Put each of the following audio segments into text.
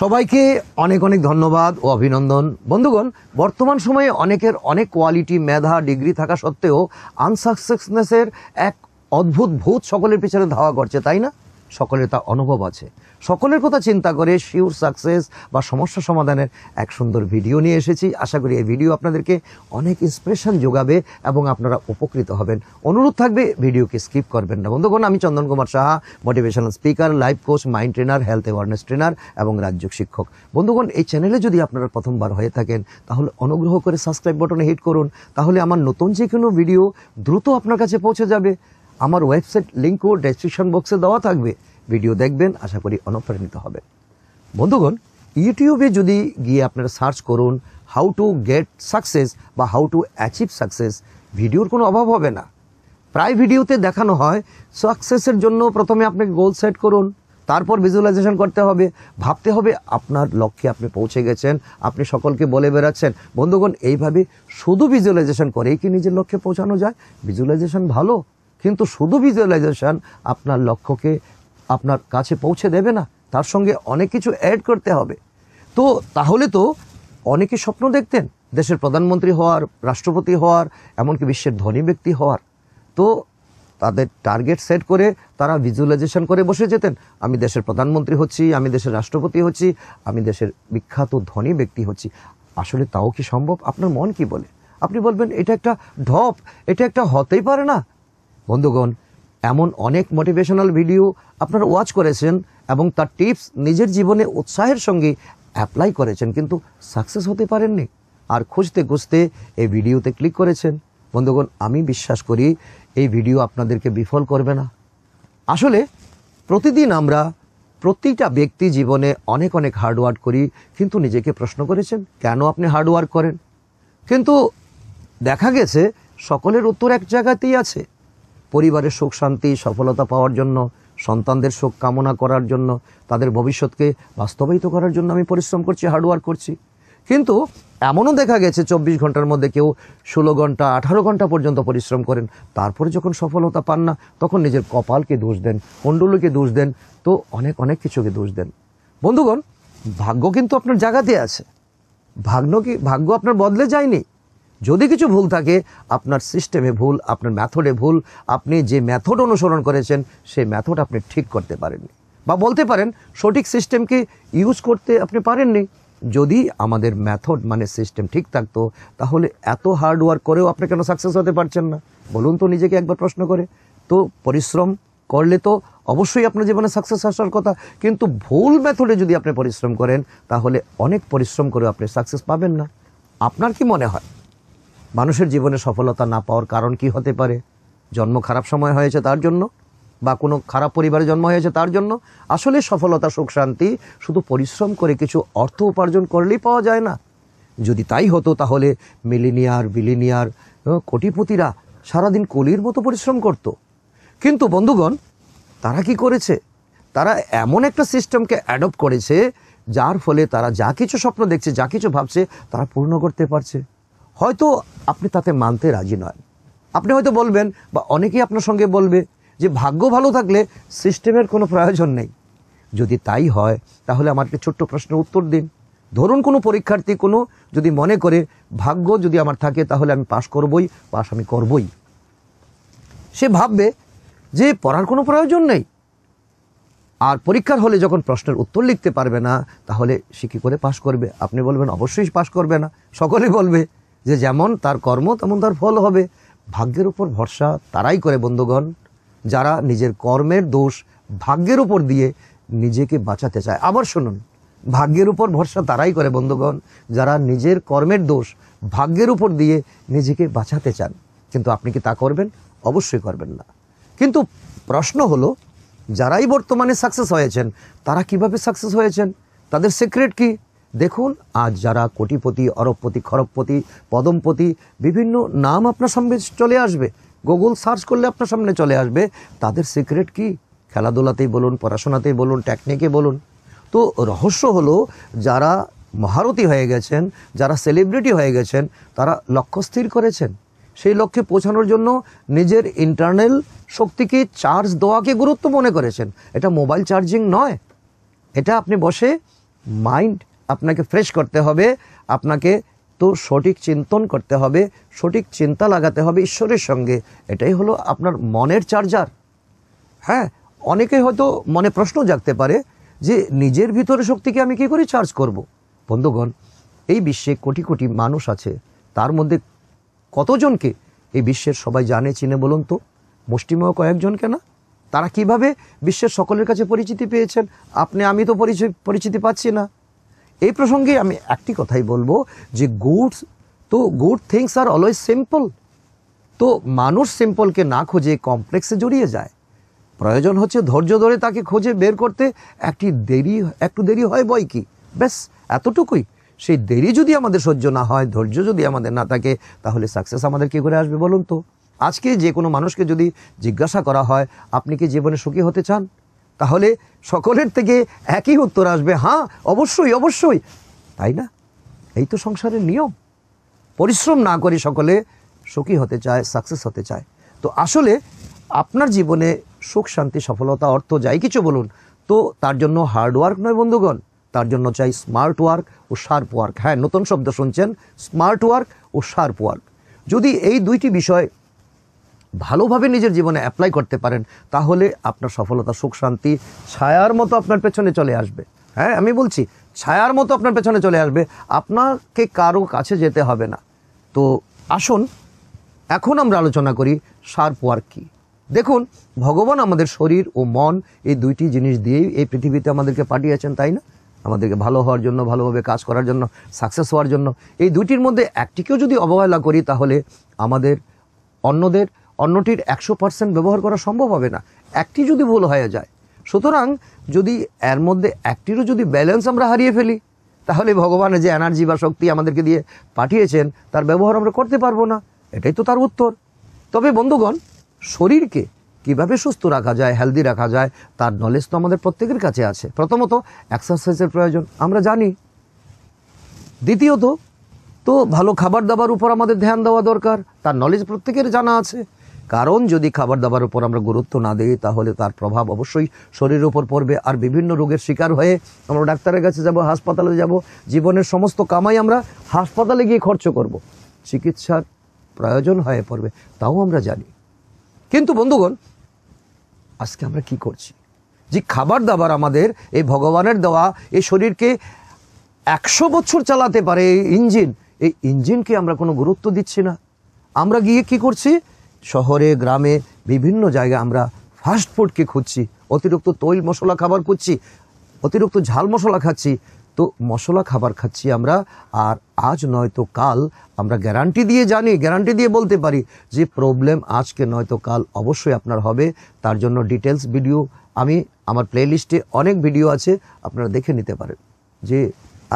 সবাইকে অনেক অনেক ধন্যবাদ ও অভিনন্দন বন্ধুগণ বর্তমান সময়ে অনেকের অনেক কোয়ালিটি মেধা ডিগ্রি থাকা সত্ত্বেও আনসাকসেসনেসের এক অদ্ভুত ভূত সকলের পিছনে ধাওয়া করছে তাই না সকলের তা অনুভব আছে সকলের কথা চিন্তা করে শিওর সাকসেস বা সমস্যা সমাধানের এক সুন্দর ভিডিও নিয়ে এসেছি আশা করি এই ভিডিও আপনাদেরকে অনেক ইন্সপিরেশান যোগাবে এবং আপনারা উপকৃত হবেন অনুরোধ থাকবে ভিডিওকে স্কিপ করবেন না বন্ধুগণ আমি Chandan Kumar Saha motivational speaker life coach mind trainer health awareness trainer এবং রাজ্য শিক্ষক বন্ধুগণ এই চ্যানেলে যদি আপনারা প্রথমবার হয়ে থাকেন তাহলে অনুগ্রহ করে সাবস্ক্রাইব বাটনে হিট করুন তাহলে আমার নতুন যে কোনো ভিডিও দ্রুত আপনার কাছে পৌঁছে যাবে আমার ওয়েবসাইট লিঙ্কও ডেসক্রিপশন বক্সে দেওয়া থাকবে ভিডিও দেখবেন আশা করি অনুপ্রাণিত হবে বন্ধুগণ ইউটিউবে যদি গিয়ে আপনারা সার্চ করুন হাউ টু গেট সাকসেস বা হাউ টু অ্যাচিভ সাকসেস ভিডিওর কোনো অভাব হবে না প্রায় ভিডিওতে দেখানো হয় সাকসেসের জন্য প্রথমে আপনাকে গোল সেট করুন তারপর ভিজুয়ালাইজেশন করতে হবে ভাবতে হবে আপনার লক্ষ্যে আপনি পৌঁছে গেছেন আপনি সকলকে বলে বেড়াচ্ছেন বন্ধুগণ এইভাবে শুধু ভিজুয়ালাইজেশন করেই কি নিজের লক্ষ্যে পৌঁছানো যায় ভিজুয়ালাইজেশন ভালো কিন্তু শুধু ভিজুয়ালাইজেশন আপনার লক্ষ্যকে আপনার কাছে পৌঁছে দেবে না তার সঙ্গে অনেক কিছু অ্যাড করতে হবে তো তাহলে তো অনেকে স্বপ্ন দেখতেন দেশের প্রধানমন্ত্রী হওয়ার রাষ্ট্রপতি হওয়ার এমনকি বিশ্বের ধনী ব্যক্তি হওয়ার তো তাদের টার্গেট সেট করে তারা ভিজুয়ালাইজেশন করে বসে যেতেন আমি দেশের প্রধানমন্ত্রী হচ্ছি আমি দেশের রাষ্ট্রপতি হচ্ছি আমি দেশের বিখ্যাত ধনী ব্যক্তি হচ্ছি আসলে তাও কি সম্ভব আপনার মন কি বলে আপনি বলবেন এটা একটা ঢপ এটা একটা হতেই পারে না বন্ধুগণ এমন অনেক মোটিভেশনাল ভিডিও আপনারা ওয়াচ করেছেন এবং তার টিপস নিজের জীবনে উৎসাহের সঙ্গে অ্যাপ্লাই করেছেন কিন্তু সাকসেস হতে পারেননি আর খুঁজতে খুঁজতে এই ভিডিওতে ক্লিক করেছেন বন্ধুগণ আমি বিশ্বাস করি এই ভিডিও আপনাদেরকে বিফল করবে না আসলে প্রতিদিন আমরা প্রতিটা ব্যক্তি জীবনে অনেক অনেক হার্ডওয়ার্ক করি কিন্তু নিজেকে প্রশ্ন করেছেন কেন আপনি হার্ডওয়ার্ক করেন কিন্তু দেখা গেছে সকলের উত্তর এক জায়গাতেই আছে পরিবারের সুখ শান্তি সফলতা পাওয়ার জন্য সন্তানদের সুখ কামনা করার জন্য তাদের ভবিষ্যৎকে বাস্তবায়িত করার জন্য আমি পরিশ্রম করছি হার্ডওয়ার্ক করছি কিন্তু এমনও দেখা গেছে চব্বিশ ঘন্টার মধ্যে কেউ ষোলো ঘন্টা আঠারো ঘন্টা পর্যন্ত পরিশ্রম করেন তারপরে যখন সফলতা পান না তখন নিজের কপালকে দোষ দেন কুণ্ডলুকে দোষ দেন তো অনেক অনেক কিছুকে দোষ দেন বন্ধুগণ ভাগ্য কিন্তু আপনার জায়গাতে আছে ভাগ্য কি ভাগ্য আপনার বদলে যায়নি যদি কিছু ভুল থাকে আপনার সিস্টেমে ভুল আপনার ম্যাথডে ভুল আপনি যে ম্যাথড অনুসরণ করেছেন সেই ম্যাথড আপনি ঠিক করতে পারেননি বা বলতে পারেন সঠিক সিস্টেমকে ইউজ করতে আপনি পারেননি যদি আমাদের ম্যাথড মানে সিস্টেম ঠিক থাকতো তাহলে এত হার্ডওয়ার্ক করেও আপনি কেন সাকসেস হতে পারছেন না বলুন তো নিজেকে একবার প্রশ্ন করে তো পরিশ্রম করলে তো অবশ্যই আপনার জীবনে সাকসেস আসার কথা কিন্তু ভুল ম্যাথডে যদি আপনি পরিশ্রম করেন তাহলে অনেক পরিশ্রম করেও আপনি সাকসেস পাবেন না আপনার কি মনে হয় মানুষের জীবনে সফলতা না পাওয়ার কারণ কি হতে পারে জন্ম খারাপ সময় হয়েছে তার জন্য বা কোনো খারাপ পরিবারে জন্ম হয়েছে তার জন্য আসলে সফলতা সুখ শান্তি শুধু পরিশ্রম করে কিছু অর্থ উপার্জন করলেই পাওয়া যায় না যদি তাই হতো তাহলে মিলিনিয়ার বিলিনিয়ার কোটিপতিরা সারাদিন কলির মতো পরিশ্রম করত। কিন্তু বন্ধুগণ তারা কি করেছে তারা এমন একটা সিস্টেমকে অ্যাডপ্ট করেছে যার ফলে তারা যা কিছু স্বপ্ন দেখছে যা কিছু ভাবছে তারা পূর্ণ করতে পারছে হয়তো আপনি তাতে মানতে রাজি নয় আপনি হয়তো বলবেন বা অনেকেই আপনার সঙ্গে বলবে যে ভাগ্য ভালো থাকলে সিস্টেমের কোনো প্রয়োজন নেই যদি তাই হয় তাহলে আমাকে ছোট্ট প্রশ্নের উত্তর দিন ধরুন কোনো পরীক্ষার্থী কোনো যদি মনে করে ভাগ্য যদি আমার থাকে তাহলে আমি পাশ করবই পাশ আমি করবই সে ভাববে যে পড়ার কোনো প্রয়োজন নেই আর পরীক্ষার হলে যখন প্রশ্নের উত্তর লিখতে পারবে না তাহলে সে কী করে পাশ করবে আপনি বলবেন অবশ্যই পাশ করবে না সকলে বলবে যে যেমন তার কর্ম তেমন তার ফল হবে ভাগ্যের উপর ভরসা তারাই করে বন্ধুগণ যারা নিজের কর্মের দোষ ভাগ্যের উপর দিয়ে নিজেকে বাঁচাতে চায় আবার শুনুন ভাগ্যের উপর ভরসা তারাই করে বন্ধুগণ যারা নিজের কর্মের দোষ ভাগ্যের উপর দিয়ে নিজেকে বাঁচাতে চান কিন্তু আপনি কি তা করবেন অবশ্যই করবেন না কিন্তু প্রশ্ন হলো যারাই বর্তমানে সাকসেস হয়েছেন তারা কিভাবে সাকসেস হয়েছেন তাদের সিক্রেট কী দেখুন আজ যারা কোটিপতি অরবপতি খরবপতি পদমপতি বিভিন্ন নাম আপনার সামনে চলে আসবে গুগল সার্চ করলে আপনার সামনে চলে আসবে তাদের সিক্রেট কি খেলাধুলাতেই বলুন পড়াশোনাতেই বলুন টেকনিকে বলুন তো রহস্য হলো যারা মহারতী হয়ে গেছেন যারা সেলিব্রিটি হয়ে গেছেন তারা লক্ষ্য স্থির করেছেন সেই লক্ষ্যে পৌঁছানোর জন্য নিজের ইন্টারনাল শক্তিকে চার্জ দেওয়াকে গুরুত্ব মনে করেছেন এটা মোবাইল চার্জিং নয় এটা আপনি বসে মাইন্ড আপনাকে ফ্রেশ করতে হবে আপনাকে তো সঠিক চিন্তন করতে হবে সঠিক চিন্তা লাগাতে হবে ঈশ্বরের সঙ্গে এটাই হলো আপনার মনের চার্জার হ্যাঁ অনেকে হয়তো মনে প্রশ্ন জাগতে পারে যে নিজের ভিতরে শক্তিকে আমি কি করে চার্জ করব। বন্ধুগণ এই বিশ্বে কোটি কোটি মানুষ আছে তার মধ্যে কতজনকে এই বিশ্বের সবাই জানে চিনে বলুন তো মুষ্টিময় কয়েকজনকে না তারা কিভাবে বিশ্বের সকলের কাছে পরিচিতি পেয়েছেন আপনি আমি তো পরিচয় পরিচিতি পাচ্ছি না এই প্রসঙ্গে আমি একটি কথাই বলবো যে গুডস তো good things are always simple তো মানুষ সিম্পলকে না খোঁজে কমপ্লেক্সে জড়িয়ে যায় প্রয়োজন হচ্ছে ধৈর্য ধরে তাকে খোঁজে বের করতে একটি দেরি একটু দেরি হয় বই কি ব্যাস এতটুকুই সেই দেরি যদি আমাদের সহ্য না হয় ধৈর্য যদি আমাদের না থাকে তাহলে সাকসেস আমাদের কী করে আসবে বলুন তো আজকে যে কোনো মানুষকে যদি জিজ্ঞাসা করা হয় আপনি কি জীবনে সুখী হতে চান তাহলে সকলের থেকে একই উত্তর আসবে হ্যাঁ অবশ্যই অবশ্যই তাই না এই তো সংসারের নিয়ম পরিশ্রম না করে সকলে সুখী হতে চায় সাকসেস হতে চায় তো আসলে আপনার জীবনে সুখ শান্তি সফলতা অর্থ যাই কিছু বলুন তো তার জন্য হার্ড ওয়ার্ক নয় বন্ধুগণ তার জন্য চাই স্মার্ট ওয়ার্ক ও শার্প ওয়ার্ক হ্যাঁ নতুন শব্দ শুনছেন স্মার্ট ওয়ার্ক ও শার্প ওয়ার্ক যদি এই দুইটি বিষয় ভালোভাবে নিজের জীবনে অ্যাপ্লাই করতে পারেন তাহলে আপনার সফলতা সুখ শান্তি ছায়ার মতো আপনার পেছনে চলে আসবে হ্যাঁ আমি বলছি ছায়ার মতো আপনার পেছনে চলে আসবে আপনাকে কারো কাছে যেতে হবে না তো আসুন এখন আমরা আলোচনা করি শার্প ওয়ার্ক কী দেখুন ভগবান আমাদের শরীর ও মন এই দুইটি জিনিস দিয়েই এই পৃথিবীতে আমাদেরকে পাঠিয়েছেন তাই না আমাদেরকে ভালো হওয়ার জন্য ভালোভাবে কাজ করার জন্য সাকসেস হওয়ার জন্য এই দুইটির মধ্যে একটিকেও যদি অবহেলা করি তাহলে আমাদের অন্যদের অন্যটির একশো পার্সেন্ট ব্যবহার করা সম্ভব হবে না একটি যদি ভুল হয়ে যায় সুতরাং যদি এর মধ্যে একটিরও যদি ব্যালেন্স আমরা হারিয়ে ফেলি তাহলে ভগবানের যে এনার্জি বা শক্তি আমাদেরকে দিয়ে পাঠিয়েছেন তার ব্যবহার আমরা করতে পারবো না এটাই তো তার উত্তর তবে বন্ধুগণ শরীরকে কিভাবে সুস্থ রাখা যায় হেলদি রাখা যায় তার নলেজ তো আমাদের প্রত্যেকের কাছে আছে প্রথমত এক্সারসাইজের প্রয়োজন আমরা জানি দ্বিতীয়ত তো ভালো খাবার দাবার উপর আমাদের ধ্যান দেওয়া দরকার তার নলেজ প্রত্যেকের জানা আছে কারণ যদি খাবার দাবার উপর আমরা গুরুত্ব না দিই তাহলে তার প্রভাব অবশ্যই শরীরের উপর পড়বে আর বিভিন্ন রোগের শিকার হয়ে আমরা ডাক্তারের কাছে যাব হাসপাতালে যাব জীবনের সমস্ত কামাই আমরা হাসপাতালে গিয়ে খরচ করব। চিকিৎসার প্রয়োজন হয়ে পড়বে তাও আমরা জানি কিন্তু বন্ধুগণ আজকে আমরা কি করছি যে খাবার দাবার আমাদের এই ভগবানের দেওয়া এই শরীরকে একশো বছর চালাতে পারে এই ইঞ্জিন এই ইঞ্জিনকে আমরা কোনো গুরুত্ব দিচ্ছি না আমরা গিয়ে কি করছি শহরে গ্রামে বিভিন্ন জায়গায় আমরা ফাস্ট ফুডকে খুঁজছি অতিরিক্ত তৈল মশলা খাবার খুঁজছি অতিরিক্ত ঝাল মশলা খাচ্ছি তো মশলা খাবার খাচ্ছি আমরা আর আজ নয়তো কাল আমরা গ্যারান্টি দিয়ে জানি গ্যারান্টি দিয়ে বলতে পারি যে প্রবলেম আজকে নয়তো কাল অবশ্যই আপনার হবে তার জন্য ডিটেলস ভিডিও আমি আমার প্লেলিস্টে অনেক ভিডিও আছে আপনারা দেখে নিতে পারেন যে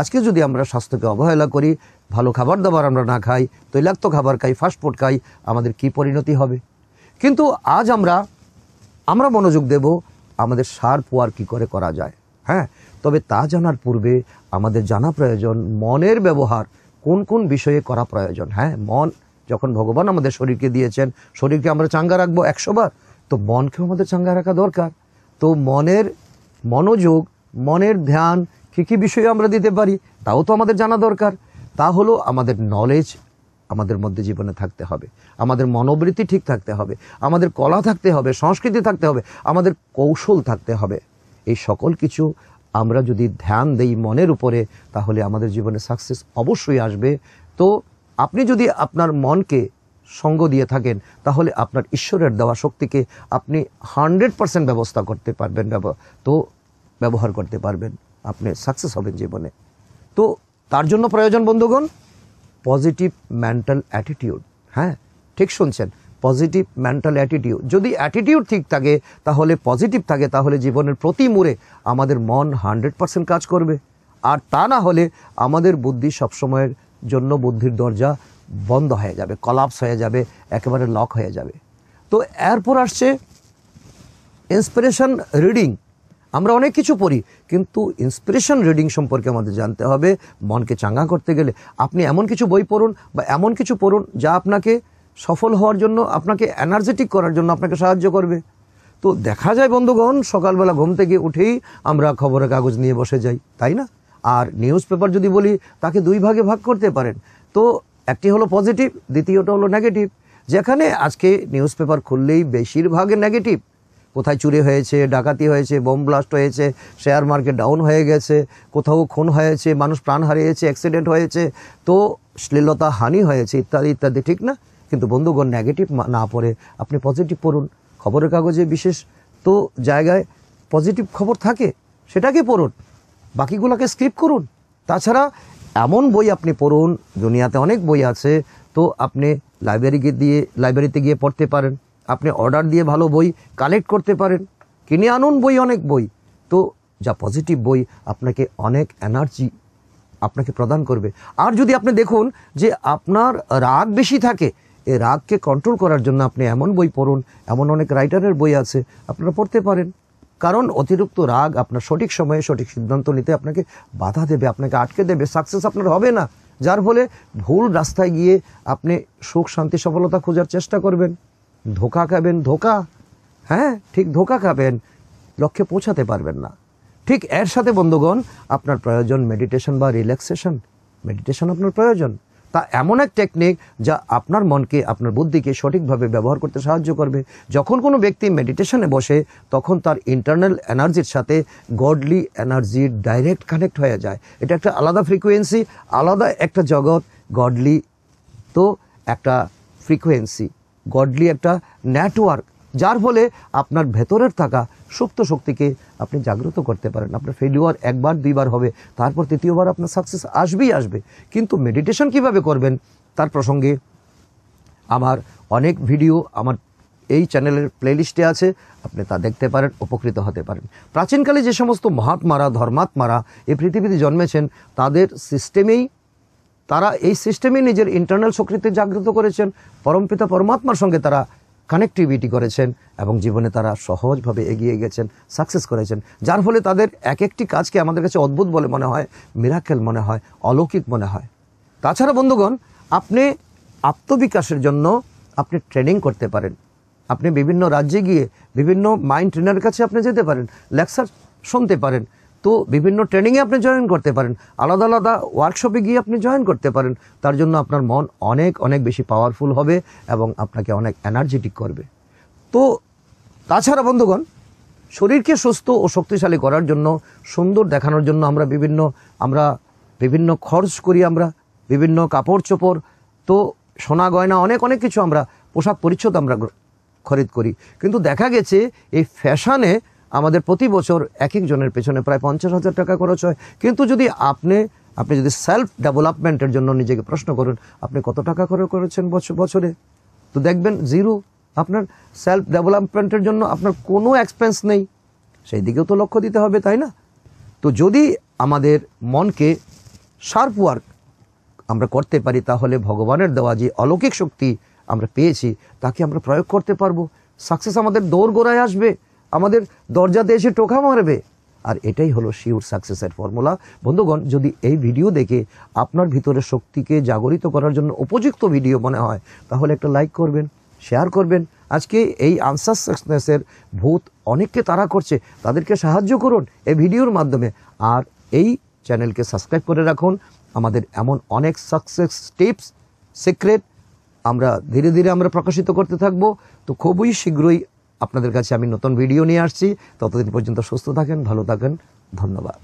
আজকে যদি আমরা স্বাস্থ্যকে অবহেলা করি ভালো খাবার দাবার আমরা না খাই তৈলাক্ত খাবার খাই ফাস্টফুড খাই আমাদের কি পরিণতি হবে কিন্তু আজ আমরা আমরা মনোযোগ দেব আমাদের সার পোয়ার কি করে করা যায় হ্যাঁ তবে তা জানার পূর্বে আমাদের জানা প্রয়োজন মনের ব্যবহার কোন কোন বিষয়ে করা প্রয়োজন হ্যাঁ মন যখন ভগবান আমাদের শরীরকে দিয়েছেন শরীরকে আমরা চাঙ্গা রাখবো একশোবার তো মনকেও আমাদের চাঙ্গা রাখা দরকার তো মনের মনোযোগ মনের ধ্যান কী কী বিষয় আমরা দিতে পারি তাও তো আমাদের জানা দরকার তা হলো আমাদের নলেজ আমাদের মধ্যে জীবনে থাকতে হবে আমাদের মনোবৃত্তি ঠিক থাকতে হবে আমাদের কলা থাকতে হবে সংস্কৃতি থাকতে হবে আমাদের কৌশল থাকতে হবে এই সকল কিছু আমরা যদি ধ্যান দেই মনের উপরে তাহলে আমাদের জীবনে সাকসেস অবশ্যই আসবে তো আপনি যদি আপনার মনকে সঙ্গ দিয়ে থাকেন তাহলে আপনার ঈশ্বরের দেওয়া শক্তিকে আপনি হান্ড্রেড পারসেন্ট ব্যবস্থা করতে পারবেন তো ব্যবহার করতে পারবেন আপনি সাকসেস হবেন জীবনে তো তার জন্য প্রয়োজন বন্ধুগণ পজিটিভ মেন্টাল অ্যাটিটিউড হ্যাঁ ঠিক শুনছেন পজিটিভ মেন্টাল অ্যাটিটিউড যদি অ্যাটিটিউড ঠিক থাকে তাহলে পজিটিভ থাকে তাহলে জীবনের প্রতি মুড়ে আমাদের মন হান্ড্রেড পারসেন্ট কাজ করবে আর তা না হলে আমাদের বুদ্ধি সবসময়ের জন্য বুদ্ধির দরজা বন্ধ হয়ে যাবে কলাপস হয়ে যাবে একেবারে লক হয়ে যাবে তো এরপর আসছে ইন্সপিরেশন রিডিং আমরা অনেক কিছু পড়ি কিন্তু ইন্সপিরেশন রিডিং সম্পর্কে আমাদের জানতে হবে মনকে চাঙ্গা করতে গেলে আপনি এমন কিছু বই পড়ুন বা এমন কিছু পড়ুন যা আপনাকে সফল হওয়ার জন্য আপনাকে এনার্জেটিক করার জন্য আপনাকে সাহায্য করবে তো দেখা যায় বন্ধুগণ সকালবেলা ঘুম থেকে উঠেই আমরা খবরের কাগজ নিয়ে বসে যাই তাই না আর নিউজ পেপার যদি বলি তাকে দুই ভাগে ভাগ করতে পারেন তো একটি হলো পজিটিভ দ্বিতীয়টা হলো নেগেটিভ যেখানে আজকে নিউজ পেপার খুললেই বেশিরভাগ নেগেটিভ কোথায় চুরি হয়েছে ডাকাতি হয়েছে বোম ব্লাস্ট হয়েছে শেয়ার মার্কেট ডাউন হয়ে গেছে কোথাও খুন হয়েছে মানুষ প্রাণ হারিয়েছে অ্যাক্সিডেন্ট হয়েছে তো শ্লীলতা হানি হয়েছে ইত্যাদি ইত্যাদি ঠিক না কিন্তু বন্ধুগণ নেগেটিভ না পড়ে আপনি পজিটিভ পড়ুন খবরের কাগজে বিশেষ তো জায়গায় পজিটিভ খবর থাকে সেটাকে পড়ুন বাকিগুলোকে স্ক্রিপ করুন তাছাড়া এমন বই আপনি পড়ুন দুনিয়াতে অনেক বই আছে তো আপনি লাইব্রেরিকে দিয়ে লাইব্রেরিতে গিয়ে পড়তে পারেন আপনি অর্ডার দিয়ে ভালো বই কালেক্ট করতে পারেন কিনে আনুন বই অনেক বই তো যা পজিটিভ বই আপনাকে অনেক এনার্জি আপনাকে প্রদান করবে আর যদি আপনি দেখুন যে আপনার রাগ বেশি থাকে এ রাগকে কন্ট্রোল করার জন্য আপনি এমন বই পড়ুন এমন অনেক রাইটারের বই আছে আপনারা পড়তে পারেন কারণ অতিরিক্ত রাগ আপনার সঠিক সময়ে সঠিক সিদ্ধান্ত নিতে আপনাকে বাধা দেবে আপনাকে আটকে দেবে সাকসেস আপনার হবে না যার ফলে ভুল রাস্তায় গিয়ে আপনি সুখ শান্তি সফলতা খোঁজার চেষ্টা করবেন ধোকা খাবেন ধোকা হ্যাঁ ঠিক ধোকা খাবেন লক্ষ্যে পৌঁছাতে পারবেন না ঠিক এর সাথে বন্ধুগণ আপনার প্রয়োজন মেডিটেশন বা রিল্যাক্সেশন মেডিটেশন আপনার প্রয়োজন তা এমন এক টেকনিক যা আপনার মনকে আপনার বুদ্ধিকে সঠিকভাবে ব্যবহার করতে সাহায্য করবে যখন কোনো ব্যক্তি মেডিটেশনে বসে তখন তার ইন্টারনাল এনার্জির সাথে গডলি এনার্জির ডাইরেক্ট কানেক্ট হয়ে যায় এটা একটা আলাদা ফ্রিকোয়েন্সি আলাদা একটা জগৎ গডলি তো একটা ফ্রিকোয়েন্সি গডলি একটা নেটওয়ার্ক যার ফলে আপনার ভেতরের থাকা সুপ্ত শক্তিকে আপনি জাগ্রত করতে পারেন আপনার ফেলিওয়ার একবার দুইবার হবে তারপর তৃতীয়বার আপনার সাকসেস আসবেই আসবে কিন্তু মেডিটেশন কিভাবে করবেন তার প্রসঙ্গে আমার অনেক ভিডিও আমার এই চ্যানেলের প্লেলিস্টে আছে আপনি তা দেখতে পারেন উপকৃত হতে পারেন প্রাচীনকালে যে সমস্ত মহাত্মারা ধর্মাত্মারা এই পৃথিবীতে জন্মেছেন তাদের সিস্টেমেই তারা এই সিস্টেমে নিজের ইন্টারনাল শক্তিতে জাগ্রত করেছেন পরমপিতা পরমাত্মার সঙ্গে তারা কানেক্টিভিটি করেছেন এবং জীবনে তারা সহজভাবে এগিয়ে গেছেন সাকসেস করেছেন যার ফলে তাদের এক একটি কাজকে আমাদের কাছে অদ্ভুত বলে মনে হয় মিরাকেল মনে হয় অলৌকিক মনে হয় তাছাড়া বন্ধুগণ আপনি আত্মবিকাশের জন্য আপনি ট্রেনিং করতে পারেন আপনি বিভিন্ন রাজ্যে গিয়ে বিভিন্ন মাইন্ড ট্রেনারের কাছে আপনি যেতে পারেন লেকচার শুনতে পারেন তো বিভিন্ন ট্রেনিংয়ে আপনি জয়েন করতে পারেন আলাদা আলাদা ওয়ার্কশপে গিয়ে আপনি জয়েন করতে পারেন তার জন্য আপনার মন অনেক অনেক বেশি পাওয়ারফুল হবে এবং আপনাকে অনেক এনার্জেটিক করবে তো তাছাড়া বন্ধুগণ শরীরকে সুস্থ ও শক্তিশালী করার জন্য সুন্দর দেখানোর জন্য আমরা বিভিন্ন আমরা বিভিন্ন খরচ করি আমরা বিভিন্ন কাপড় চোপড় তো সোনা গয়না অনেক অনেক কিছু আমরা পোশাক পরিচ্ছদ আমরা খরিদ করি কিন্তু দেখা গেছে এই ফ্যাশনে আমাদের প্রতি বছর এক একজনের পেছনে প্রায় পঞ্চাশ হাজার টাকা খরচ হয় কিন্তু যদি আপনি আপনি যদি সেলফ ডেভেলপমেন্টের জন্য নিজেকে প্রশ্ন করুন আপনি কত টাকা খরচ করেছেন বছরে তো দেখবেন জিরো আপনার সেলফ ডেভেলপমেন্টের জন্য আপনার কোনো এক্সপেন্স নেই সেই দিকেও তো লক্ষ্য দিতে হবে তাই না তো যদি আমাদের মনকে শার্প ওয়ার্ক আমরা করতে পারি তাহলে ভগবানের দেওয়া যে অলৌকিক শক্তি আমরা পেয়েছি তাকে আমরা প্রয়োগ করতে পারবো সাকসেস আমাদের দৌড় গোড়ায় আসবে আমাদের দরজাতে এসে টোকা মারবে আর এটাই হলো শিওর সাকসেসের ফর্মুলা বন্ধুগণ যদি এই ভিডিও দেখে আপনার ভিতরে শক্তিকে জাগরিত করার জন্য উপযুক্ত ভিডিও মনে হয় তাহলে একটা লাইক করবেন শেয়ার করবেন আজকে এই আনসার সাকসেসের ভূত অনেককে তারা করছে তাদেরকে সাহায্য করুন এই ভিডিওর মাধ্যমে আর এই চ্যানেলকে সাবস্ক্রাইব করে রাখুন আমাদের এমন অনেক সাকসেস টিপস সিক্রেট আমরা ধীরে ধীরে আমরা প্রকাশিত করতে থাকব তো খুবই শীঘ্রই আপনাদের কাছে আমি নতুন ভিডিও নিয়ে আসছি ততদিন পর্যন্ত সুস্থ থাকেন ভালো থাকেন ধন্যবাদ